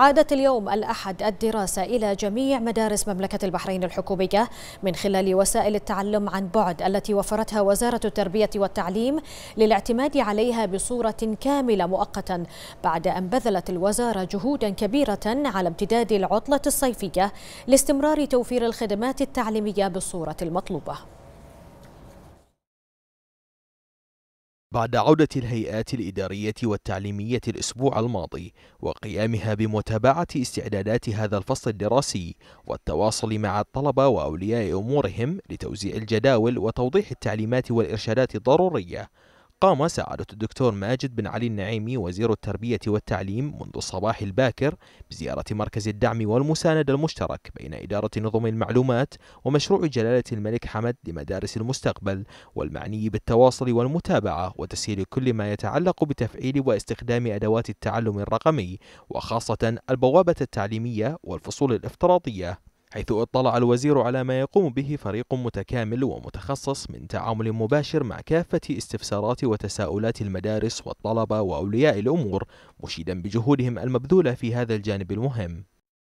عادت اليوم الأحد الدراسة إلى جميع مدارس مملكة البحرين الحكومية من خلال وسائل التعلم عن بعد التي وفرتها وزارة التربية والتعليم للاعتماد عليها بصورة كاملة مؤقتا بعد أن بذلت الوزارة جهودا كبيرة على امتداد العطلة الصيفية لاستمرار توفير الخدمات التعليمية بالصورة المطلوبة بعد عودة الهيئات الإدارية والتعليمية الأسبوع الماضي وقيامها بمتابعة استعدادات هذا الفصل الدراسي والتواصل مع الطلبة وأولياء أمورهم لتوزيع الجداول وتوضيح التعليمات والإرشادات الضرورية قام سعادة الدكتور ماجد بن علي النعيمي وزير التربية والتعليم منذ الصباح الباكر بزيارة مركز الدعم والمساندة المشترك بين إدارة نظم المعلومات ومشروع جلالة الملك حمد لمدارس المستقبل والمعني بالتواصل والمتابعة وتسهيل كل ما يتعلق بتفعيل واستخدام أدوات التعلم الرقمي وخاصة البوابة التعليمية والفصول الافتراضية حيث اطلع الوزير على ما يقوم به فريق متكامل ومتخصص من تعامل مباشر مع كافة استفسارات وتساؤلات المدارس والطلبة وأولياء الأمور مشيدا بجهودهم المبذولة في هذا الجانب المهم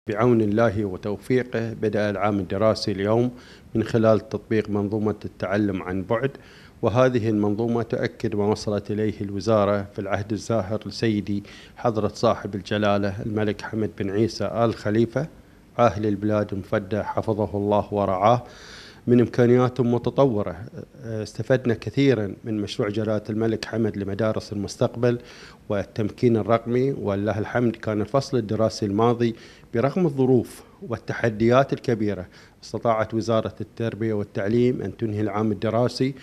بعون الله وتوفيقه بدأ العام الدراسي اليوم من خلال تطبيق منظومة التعلم عن بعد وهذه المنظومة تؤكد ما وصلت إليه الوزارة في العهد الزاهر لسيدي حضرة صاحب الجلالة الملك حمد بن عيسى آل خليفة عاهل البلاد مفدى حفظه الله ورعاه من إمكانيات متطورة استفدنا كثيرا من مشروع جلالة الملك حمد لمدارس المستقبل والتمكين الرقمي ولله الحمد كان الفصل الدراسي الماضي برغم الظروف والتحديات الكبيرة استطاعت وزارة التربية والتعليم أن تنهي العام الدراسي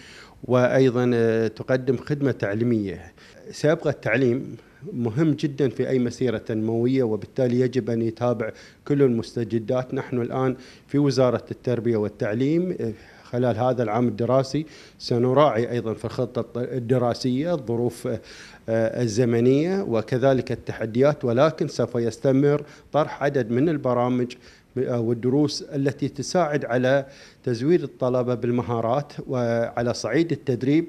وأيضا تقدم خدمة تعليمية سيبقى التعليم مهم جدا في اي مسيره تنمويه وبالتالي يجب ان يتابع كل المستجدات، نحن الان في وزاره التربيه والتعليم خلال هذا العام الدراسي سنراعي ايضا في الخطه الدراسيه الظروف آه، الزمنيه وكذلك التحديات ولكن سوف يستمر طرح عدد من البرامج آه، والدروس التي تساعد على تزويد الطلبه بالمهارات وعلى صعيد التدريب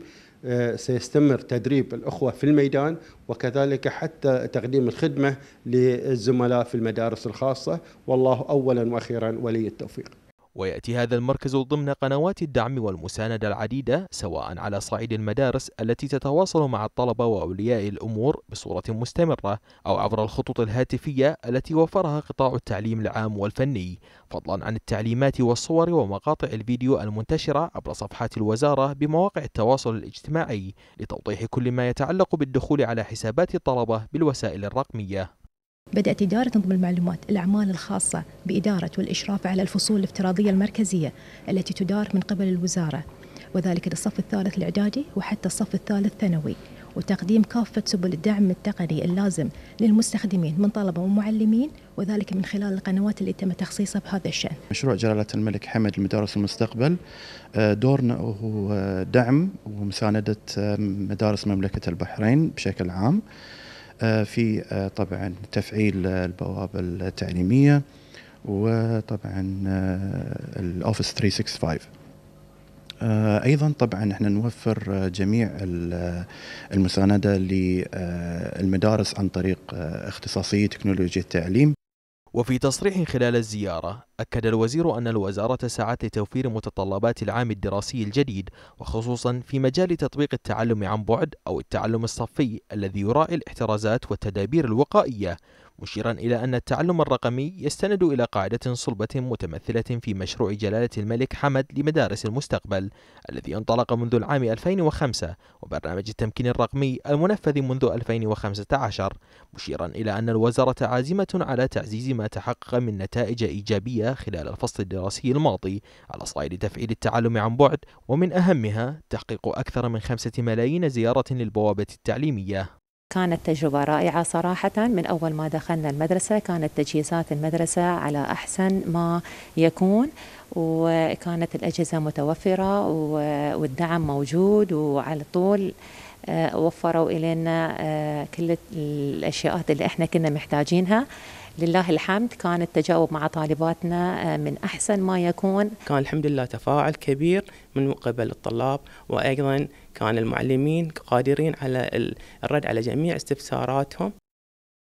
آه، سيستمر تدريب الأخوة في الميدان وكذلك حتى تقديم الخدمة للزملاء في المدارس الخاصة والله أولا وأخيرا ولي التوفيق ويأتي هذا المركز ضمن قنوات الدعم والمساندة العديدة سواء على صعيد المدارس التي تتواصل مع الطلبة وأولياء الأمور بصورة مستمرة أو عبر الخطوط الهاتفية التي وفرها قطاع التعليم العام والفني فضلا عن التعليمات والصور ومقاطع الفيديو المنتشرة عبر صفحات الوزارة بمواقع التواصل الاجتماعي لتوضيح كل ما يتعلق بالدخول على حسابات الطلبة بالوسائل الرقمية بدأت إدارة نظم المعلومات الأعمال الخاصة بإدارة والإشراف على الفصول الافتراضية المركزية التي تدار من قبل الوزارة وذلك للصف الثالث الإعدادي وحتى الصف الثالث الثانوي وتقديم كافة سبل الدعم التقني اللازم للمستخدمين من طلبة ومعلمين وذلك من خلال القنوات اللي تم تخصيصها بهذا الشأن مشروع جلالة الملك حمد لمدارس المستقبل آه، دورنا هو دعم ومساندة آه، مدارس مملكة البحرين بشكل عام آه، في آه، طبعا تفعيل البوابة التعليمية وطبعا آه، الأوفيس 365 ايضا طبعا احنا نوفر جميع المسانده للمدارس عن طريق اختصاصيه تكنولوجيا التعليم وفي تصريح خلال الزيارة أكد الوزير أن الوزارة سعت لتوفير متطلبات العام الدراسي الجديد وخصوصا في مجال تطبيق التعلم عن بعد أو التعلم الصفي الذي يراعي الاحترازات والتدابير الوقائية مشيرا إلى أن التعلم الرقمي يستند إلى قاعدة صلبة متمثلة في مشروع جلالة الملك حمد لمدارس المستقبل الذي انطلق منذ العام 2005 وبرنامج التمكين الرقمي المنفذ منذ 2015 مشيرا إلى أن الوزارة عازمة على تعزيز ما تحقق من نتائج إيجابية خلال الفصل الدراسي الماضي على صعيد تفعيل التعلم عن بعد ومن أهمها تحقيق أكثر من خمسة ملايين زيارة للبوابة التعليمية كانت تجربة رائعة صراحة من أول ما دخلنا المدرسة كانت تجهيزات المدرسة على أحسن ما يكون وكانت الأجهزة متوفرة والدعم موجود وعلى طول آه، وفروا إلينا آه، كل الأشياء اللي إحنا كنا محتاجينها لله الحمد كان التجاوب مع طالباتنا آه، من أحسن ما يكون كان الحمد لله تفاعل كبير من قبل الطلاب وأيضا كان المعلمين قادرين على الرد على جميع استفساراتهم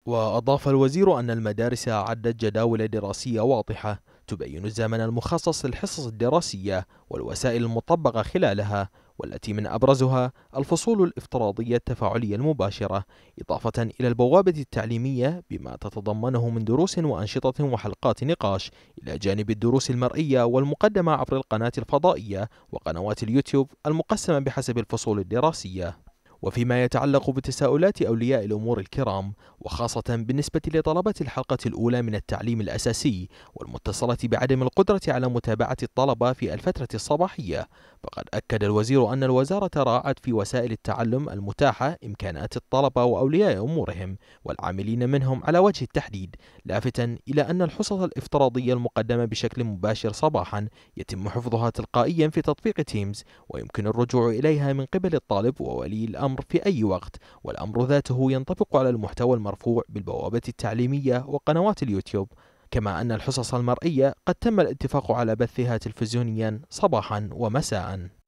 وأضاف الوزير أن المدارس عدت جداول دراسية واضحة تبين الزمن المخصص للحصص الدراسية والوسائل المطبقة خلالها والتي من أبرزها الفصول الافتراضية التفاعلية المباشرة إضافة إلى البوابة التعليمية بما تتضمنه من دروس وأنشطة وحلقات نقاش إلى جانب الدروس المرئية والمقدمة عبر القناة الفضائية وقنوات اليوتيوب المقسمة بحسب الفصول الدراسية وفيما يتعلق بتساؤلات أولياء الأمور الكرام وخاصة بالنسبة لطلبة الحلقة الأولى من التعليم الأساسي والمتصلة بعدم القدرة على متابعة الطلبة في الفترة الصباحية فقد أكد الوزير أن الوزارة راعت في وسائل التعلم المتاحة إمكانات الطلبة وأولياء أمورهم والعاملين منهم على وجه التحديد لافتا إلى أن الحصص الافتراضية المقدمة بشكل مباشر صباحا يتم حفظها تلقائيا في تطبيق تيمز ويمكن الرجوع إليها من قبل الطالب وولي الأمر الأمر في أي وقت والأمر ذاته ينطبق على المحتوى المرفوع بالبوابة التعليمية وقنوات اليوتيوب كما أن الحصص المرئية قد تم الاتفاق على بثها تلفزيونيا صباحا ومساء